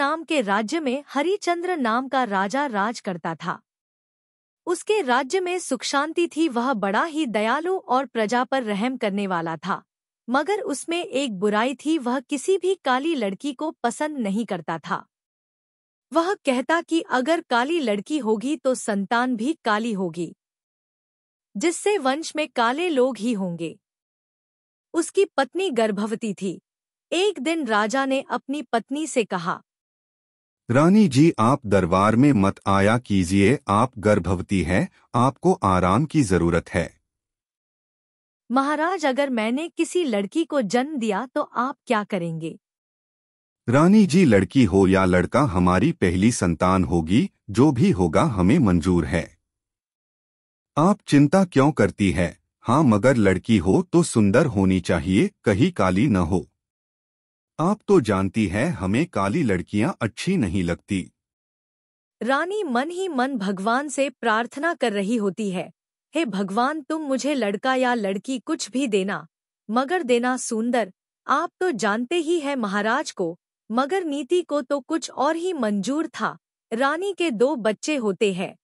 नाम के राज्य में हरिचंद्र नाम का राजा राज करता था उसके राज्य में सुख शांति थी वह बड़ा ही दयालु और प्रजा पर रहम करने वाला था मगर उसमें एक बुराई थी वह किसी भी काली लड़की को पसंद नहीं करता था वह कहता कि अगर काली लड़की होगी तो संतान भी काली होगी जिससे वंश में काले लोग ही होंगे उसकी पत्नी गर्भवती थी एक दिन राजा ने अपनी पत्नी से कहा रानी जी आप दरबार में मत आया कीजिए आप गर्भवती हैं आपको आराम की जरूरत है महाराज अगर मैंने किसी लड़की को जन्म दिया तो आप क्या करेंगे रानी जी लड़की हो या लड़का हमारी पहली संतान होगी जो भी होगा हमें मंजूर है आप चिंता क्यों करती है हाँ मगर लड़की हो तो सुंदर होनी चाहिए कहीं काली न हो आप तो जानती हैं हमें काली लड़कियां अच्छी नहीं लगती रानी मन ही मन भगवान से प्रार्थना कर रही होती है हे भगवान तुम मुझे लड़का या लड़की कुछ भी देना मगर देना सुंदर आप तो जानते ही है महाराज को मगर नीति को तो कुछ और ही मंजूर था रानी के दो बच्चे होते हैं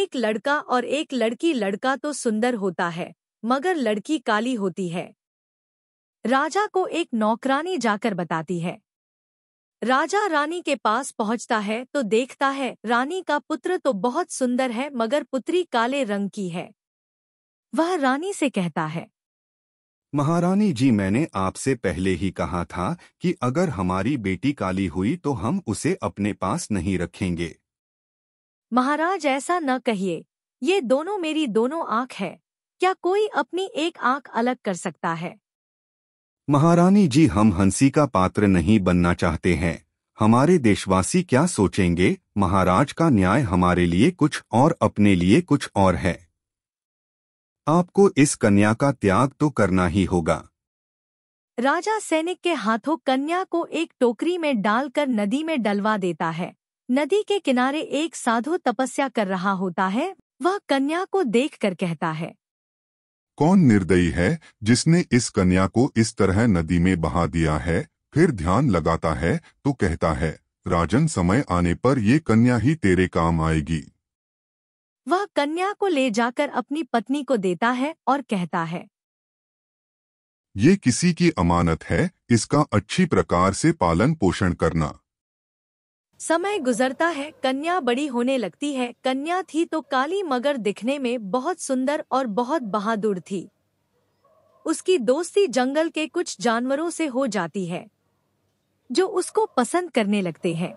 एक लड़का और एक लड़की लड़का तो सुंदर होता है मगर लड़की काली होती है राजा को एक नौकरानी जाकर बताती है राजा रानी के पास पहुंचता है तो देखता है रानी का पुत्र तो बहुत सुंदर है मगर पुत्री काले रंग की है वह रानी से कहता है महारानी जी मैंने आपसे पहले ही कहा था कि अगर हमारी बेटी काली हुई तो हम उसे अपने पास नहीं रखेंगे महाराज ऐसा न कहिए ये दोनों मेरी दोनों आँख है क्या कोई अपनी एक आँख अलग कर सकता है महारानी जी हम हंसी का पात्र नहीं बनना चाहते हैं हमारे देशवासी क्या सोचेंगे महाराज का न्याय हमारे लिए कुछ और अपने लिए कुछ और है आपको इस कन्या का त्याग तो करना ही होगा राजा सैनिक के हाथों कन्या को एक टोकरी में डालकर नदी में डलवा देता है नदी के किनारे एक साधु तपस्या कर रहा होता है वह कन्या को देखकर कहता है कौन निर्दयी है जिसने इस कन्या को इस तरह नदी में बहा दिया है फिर ध्यान लगाता है तो कहता है राजन समय आने पर ये कन्या ही तेरे काम आएगी वह कन्या को ले जाकर अपनी पत्नी को देता है और कहता है ये किसी की अमानत है इसका अच्छी प्रकार से पालन पोषण करना समय गुजरता है कन्या बड़ी होने लगती है कन्या थी तो काली मगर दिखने में बहुत सुंदर और बहुत बहादुर थी उसकी दोस्ती जंगल के कुछ जानवरों से हो जाती है जो उसको पसंद करने लगते हैं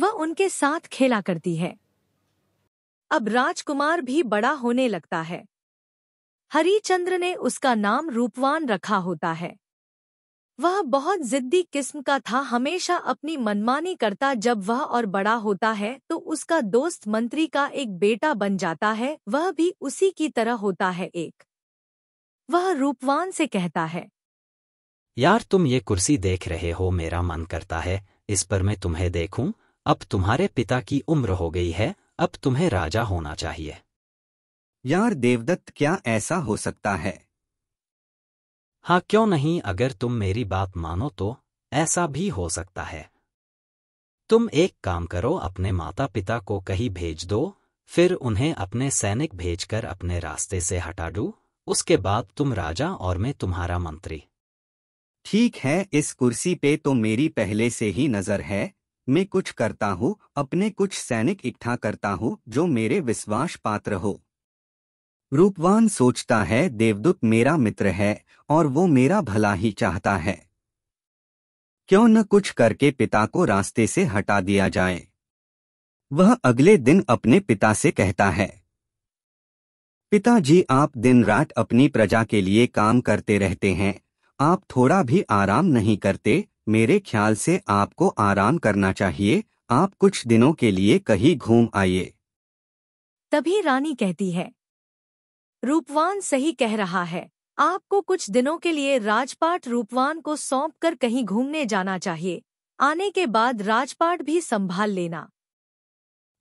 वह उनके साथ खेला करती है अब राजकुमार भी बड़ा होने लगता है हरिचंद्र ने उसका नाम रूपवान रखा होता है वह बहुत जिद्दी किस्म का था हमेशा अपनी मनमानी करता जब वह और बड़ा होता है तो उसका दोस्त मंत्री का एक बेटा बन जाता है वह भी उसी की तरह होता है एक वह रूपवान से कहता है यार तुम ये कुर्सी देख रहे हो मेरा मन करता है इस पर मैं तुम्हें देखूं अब तुम्हारे पिता की उम्र हो गई है अब तुम्हें राजा होना चाहिए यार देवदत्त क्या ऐसा हो सकता है हाँ क्यों नहीं अगर तुम मेरी बात मानो तो ऐसा भी हो सकता है तुम एक काम करो अपने माता पिता को कहीं भेज दो फिर उन्हें अपने सैनिक भेजकर अपने रास्ते से हटा दू उसके बाद तुम राजा और मैं तुम्हारा मंत्री ठीक है इस कुर्सी पे तो मेरी पहले से ही नजर है मैं कुछ करता हूँ अपने कुछ सैनिक इकट्ठा करता हूँ जो मेरे विश्वास पात्र हो रूपवान सोचता है देवदूत मेरा मित्र है और वो मेरा भला ही चाहता है क्यों न कुछ करके पिता को रास्ते से हटा दिया जाए वह अगले दिन अपने पिता से कहता है पिताजी आप दिन रात अपनी प्रजा के लिए काम करते रहते हैं आप थोड़ा भी आराम नहीं करते मेरे ख्याल से आपको आराम करना चाहिए आप कुछ दिनों के लिए कहीं घूम आइए तभी रानी कहती है रूपवान सही कह रहा है आपको कुछ दिनों के लिए राजपाट रूपवान को सौंप कर कहीं घूमने जाना चाहिए आने के बाद राजपाट भी संभाल लेना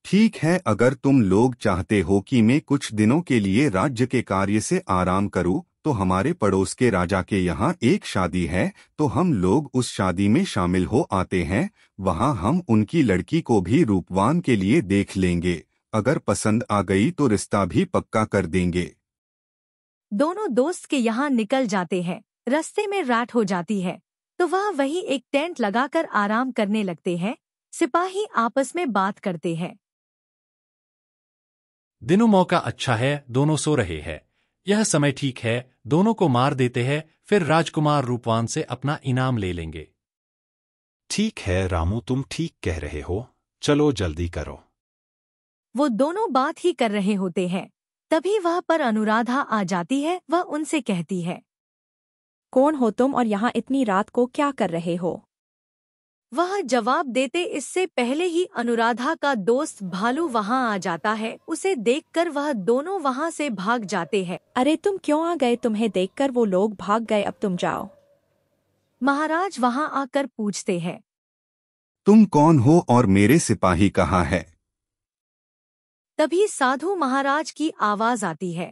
ठीक है अगर तुम लोग चाहते हो कि मैं कुछ दिनों के लिए राज्य के कार्य से आराम करूं, तो हमारे पड़ोस के राजा के यहाँ एक शादी है तो हम लोग उस शादी में शामिल हो आते हैं वहाँ हम उनकी लड़की को भी रूपवान के लिए देख लेंगे अगर पसंद आ गई तो रिश्ता भी पक्का कर देंगे दोनों दोस्त के यहाँ निकल जाते हैं रस्ते में रात हो जाती है तो वह वही एक टेंट लगाकर आराम करने लगते हैं सिपाही आपस में बात करते हैं दिनों मौका अच्छा है दोनों सो रहे हैं यह समय ठीक है दोनों को मार देते हैं फिर राजकुमार रूपवान से अपना इनाम ले लेंगे ठीक है रामू तुम ठीक कह रहे हो चलो जल्दी करो वो दोनों बात ही कर रहे होते हैं तभी वह पर अनुराधा आ जाती है वह उनसे कहती है कौन हो तुम और यहाँ इतनी रात को क्या कर रहे हो वह जवाब देते इससे पहले ही अनुराधा का दोस्त भालू वहाँ आ जाता है उसे देखकर वह दोनों वहाँ से भाग जाते हैं अरे तुम क्यों आ गए तुम्हें देखकर वो लोग भाग गए अब तुम जाओ महाराज वहाँ आकर पूछते हैं तुम कौन हो और मेरे सिपाही कहाँ है तभी साधु महाराज की आवाज आती है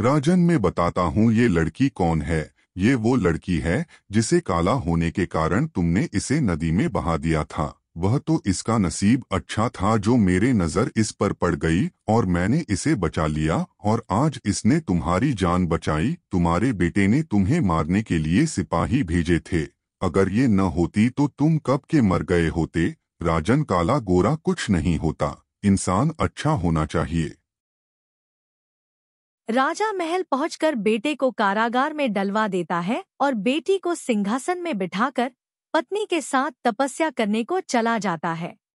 राजन मैं बताता हूँ ये लड़की कौन है ये वो लड़की है जिसे काला होने के कारण तुमने इसे नदी में बहा दिया था वह तो इसका नसीब अच्छा था जो मेरे नज़र इस पर पड़ गई और मैंने इसे बचा लिया और आज इसने तुम्हारी जान बचाई तुम्हारे बेटे ने तुम्हें मारने के लिए सिपाही भेजे थे अगर ये न होती तो तुम कब के मर गए होते राजन काला गोरा कुछ नहीं होता इंसान अच्छा होना चाहिए राजा महल पहुंचकर बेटे को कारागार में डलवा देता है और बेटी को सिंहासन में बिठाकर पत्नी के साथ तपस्या करने को चला जाता है